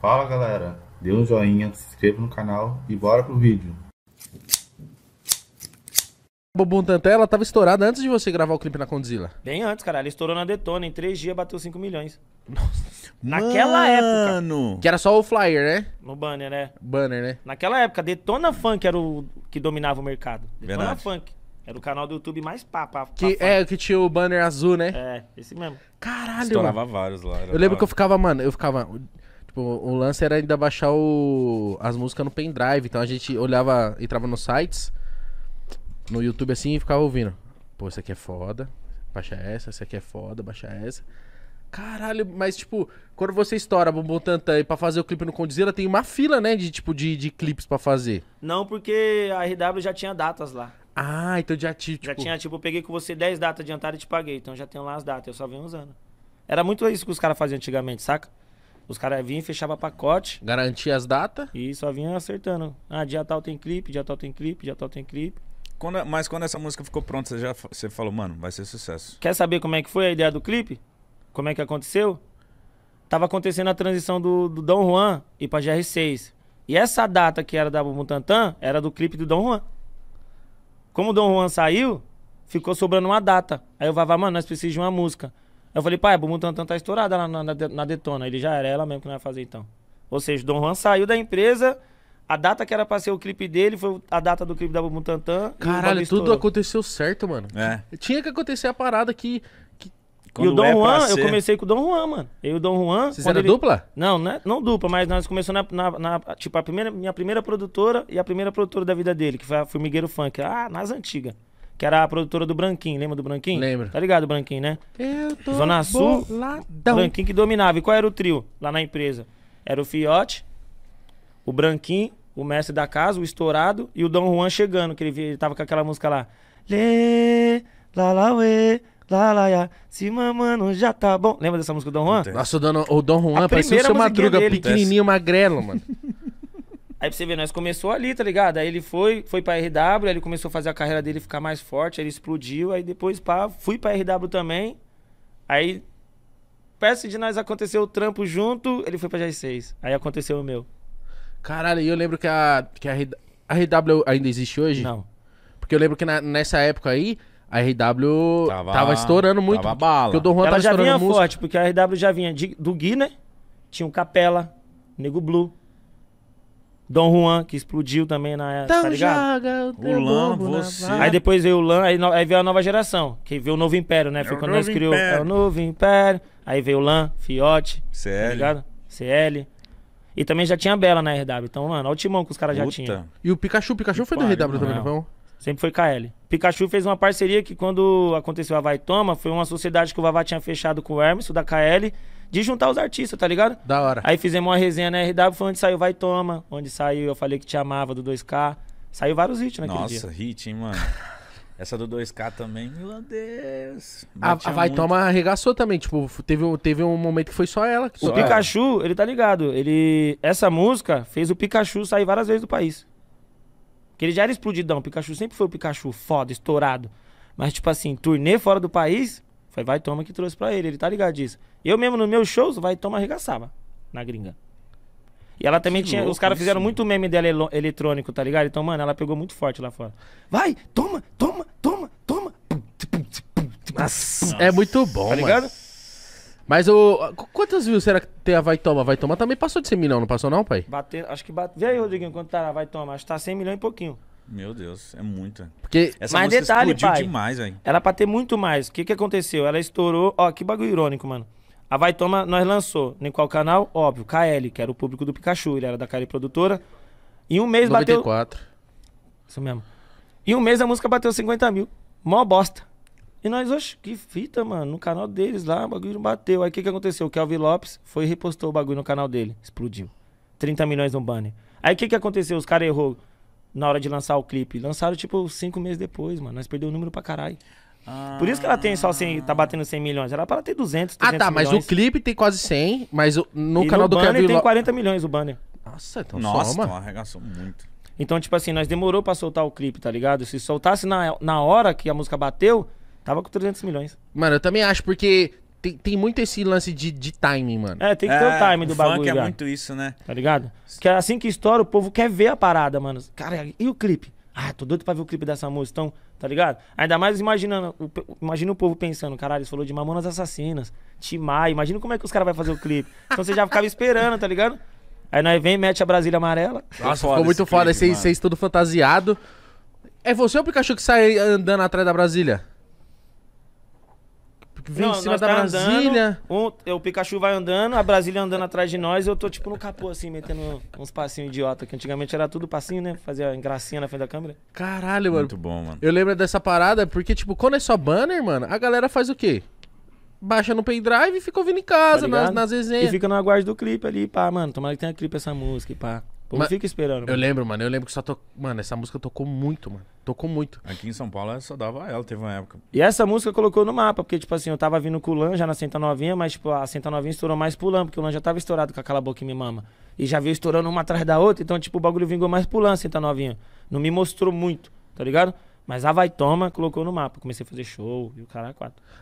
Fala galera, dê um joinha, se inscreva no canal e bora pro vídeo. Bumbum Tantan, ela tava estourada antes de você gravar o clipe na Condzilla. Bem antes, cara. Ela estourou na Detona. Em três dias bateu 5 milhões. Nossa. Naquela Mano. época. Que era só o flyer, né? No banner, né? Banner, né? Naquela época, Detona Funk era o que dominava o mercado. Detona Verdade. Funk. Era o canal do YouTube mais pá, pá, que, pá. É, que tinha o banner azul, né? É, esse mesmo. Caralho, Estourava mano. vários lá. Eu lembro que eu ficava, mano, eu ficava... Tipo, o lance era ainda baixar o, as músicas no pendrive. Então a gente olhava, entrava nos sites, no YouTube assim e ficava ouvindo. Pô, isso aqui é foda. Baixa essa, isso aqui é foda, baixa essa. Caralho, mas tipo, quando você estoura Bumbum Tantan e pra fazer o clipe no Condizila, tem uma fila, né? De tipo, de, de clipes pra fazer. Não, porque a RW já tinha datas lá. Ah, então já tinha, tipo... Já tinha, tipo, eu peguei com você 10 datas adiantadas e te paguei. Então já tenho lá as datas, eu só venho usando. Era muito isso que os caras faziam antigamente, saca? Os caras vinham e fechavam pacote. Garantia as datas. E só vinham acertando. Ah, dia tal tem clipe, dia tal tem clipe, dia tal tem clipe. Quando, é, mas quando essa música ficou pronta, você já você falou, mano, vai ser sucesso. Quer saber como é que foi a ideia do clipe? Como é que aconteceu? Tava acontecendo a transição do, do Dom Juan e pra GR6. E essa data que era da Mutantan era do clipe do Dom Juan. Como o Dom Juan saiu, ficou sobrando uma data. Aí eu falava, mano, nós precisamos de uma música. Eu falei, pai, a Bumutantan tá estourada lá na, na, na, Detona. Ele já era é ela mesmo que não ia fazer então. Ou seja, o Dom Juan saiu da empresa. A data que era pra ser o clipe dele foi a data do clipe da Bumutantan. Caralho, tudo aconteceu certo, mano. É. Tinha que acontecer a parada que. que... E o Dom é Juan, eu comecei com o Dom Juan, mano. Eu e o Dom Juan. Vocês eram ele... dupla? Não, né? não dupla, mas nós começamos na, na, na, Tipo, a primeira, minha primeira produtora e a primeira produtora da vida dele, que foi a Formigueiro Funk. Ah, nas antigas que era a produtora do Branquinho, lembra do Branquinho? Lembro. Tá ligado, Branquinho, né? Eu tô Zona Sul, boladão. Branquinho que dominava. E qual era o trio lá na empresa? Era o Fiote, o Branquinho, o mestre da casa, o estourado, e o Dom Juan chegando, que ele, ele tava com aquela música lá. Lê, lá, lá, uê, lá, lá, ya, se mamando já tá bom. Lembra dessa música do Dom Juan? Nossa, o, Dom Juan a parecia o seu Madruga, dele. pequenininho, magrelo, mano. Aí pra você ver, nós começou ali, tá ligado? Aí ele foi, foi pra RW, aí ele começou a fazer a carreira dele ficar mais forte, aí ele explodiu, aí depois, pá, fui pra RW também. Aí, perto de nós aconteceu o trampo junto, ele foi pra J6. Aí aconteceu o meu. Caralho, e eu lembro que a, que a, RW ainda existe hoje? Não. Porque eu lembro que na, nessa época aí, a RW tava, tava estourando muito. Tava bala. Porque o Don Juan Ela tava já vinha música. forte, porque a RW já vinha de, do Gui, né? Tinha o Capela, Nego Blue. Dom Juan, que explodiu também na época. Tá então Joga, o Lan, você. Aí depois veio o Lan, aí, aí, veio a nova geração, que veio o novo império, né? É Foi quando nós criou. É o novo império. Aí veio o Lan, Fiote. CL. Tá ligado? CL. E também já tinha a Bela na RW. Então, mano, olha o timão que os caras já tinham. E o Pikachu, o Pikachu foi do RW também, não? não? Sempre foi KL. Pikachu fez uma parceria que quando aconteceu a Vai Toma, foi uma sociedade que o Vavá tinha fechado com o Hermes, o da KL, de juntar os artistas, tá ligado? Da hora. Aí fizemos uma resenha na RW, foi onde saiu Vai Toma, onde saiu Eu Falei Que Te Amava, do 2K. Saiu vários hits naquele Nossa, dia. Nossa, hit, hein, mano? Essa do 2K também, meu Deus. A, a Vai muito. Toma arregaçou também, tipo, teve, teve um momento que foi só ela. o só Pikachu, ela. ele tá ligado, ele... Essa música fez o Pikachu sair várias vezes do país. Que ele já era explodidão. O Pikachu sempre foi o Pikachu foda, estourado. Mas, tipo assim, turnê fora do país, foi vai toma que trouxe pra ele. Ele tá ligado disso. Eu mesmo, nos meus shows, vai toma arregaçava na gringa. E ela também que tinha. Os caras fizeram muito né? meme dela el eletrônico, tá ligado? Então, mano, ela pegou muito forte lá fora. Vai, toma, toma, toma, toma. Nossa, é muito bom, tá ligado? Mas o. Quantas views será que tem a Vai Toma? Vai Toma também passou de 100 milhões, não passou não, pai? Bater, acho que bateu. Vê aí, Rodriguinho, quanto tá na Vai Toma? Acho que tá 100 milhões e pouquinho. Meu Deus, é muita. Porque essa mas música detalhe, explodiu pai, demais, velho. Era pra ter muito mais. O que que aconteceu? Ela estourou. Ó, que bagulho irônico, mano. A Vai Toma nós lançou. Em qual canal? Óbvio, KL, que era o público do Pikachu. Ele era da KL Produtora. Em um mês 94. bateu. 94. Isso mesmo. Em um mês a música bateu 50 mil. Mó bosta. E nós, oxe, que fita, mano, no canal deles lá, o bagulho não bateu. Aí o que, que aconteceu? O Kelvin Lopes foi e repostou o bagulho no canal dele. Explodiu. 30 milhões no banner. Aí o que, que aconteceu? Os caras errou na hora de lançar o clipe. Lançaram, tipo, cinco meses depois, mano. Nós perdemos o número pra caralho. Ah. Por isso que ela tem só 100, tá batendo 100 milhões. Era para ter 200, 300 Ah, tá, mas milhões. o clipe tem quase 100, mas no E canal do banner Lopes tem 40 milhões o banner. Nossa, então Nossa, soma. Então arregaçou muito. Então, tipo assim, nós demorou pra soltar o clipe, tá ligado? Se soltasse na, na hora que a música bateu, Tava com 300 milhões. Mano, eu também acho, porque tem, tem muito esse lance de, de timing, mano. É, tem que ter o é, timing do o bagulho. Funk é muito isso, né? Tá ligado? Que é assim que estoura, o povo quer ver a parada, mano. Cara, e o clipe? Ah, tô doido pra ver o clipe dessa música, então, tá ligado? Ainda mais imaginando, imagina o povo pensando, caralho, eles falou de Mamonas Assassinas, Timai, imagina como é que os caras vão fazer o clipe. Então você já ficava esperando, tá ligado? Aí nós vem, mete a Brasília amarela. Nossa, ficou muito foda, vocês tudo fantasiado. É você ou o Pikachu que sai andando atrás da Brasília? vem não, em cima da tá Brasília. Andando, um, o Pikachu vai andando, a Brasília andando atrás de nós, eu tô tipo no capô, assim, metendo uns passinhos idiota, que antigamente era tudo passinho, né? Fazia gracinha na frente da câmera. Caralho, mano. Muito bom, mano. Eu lembro dessa parada, porque, tipo, quando é só banner, mano, a galera faz o quê? Baixa no pendrive e fica ouvindo em casa, tá nas, nas resenhas. E fica na aguarde do clipe ali, pá, mano. Tomara que tenha clipe essa música, pá. Como fica esperando? Mano. Eu lembro, mano. Eu lembro que só tocou. Mano, essa música tocou muito, mano. Tocou muito. Aqui em São Paulo só dava ela, teve uma época. E essa música colocou no mapa, porque, tipo assim, eu tava vindo com o Lan já na Senta Novinha, mas, tipo, a Senta Novinha estourou mais pro Lan, porque o Lan já tava estourado com aquela boca que me mama. E já veio estourando uma atrás da outra, então, tipo, o bagulho vingou mais pro Lan, Senta Novinha. Não me mostrou muito, tá ligado? Mas a Vai Toma colocou no mapa. Comecei a fazer show e o cara é quatro.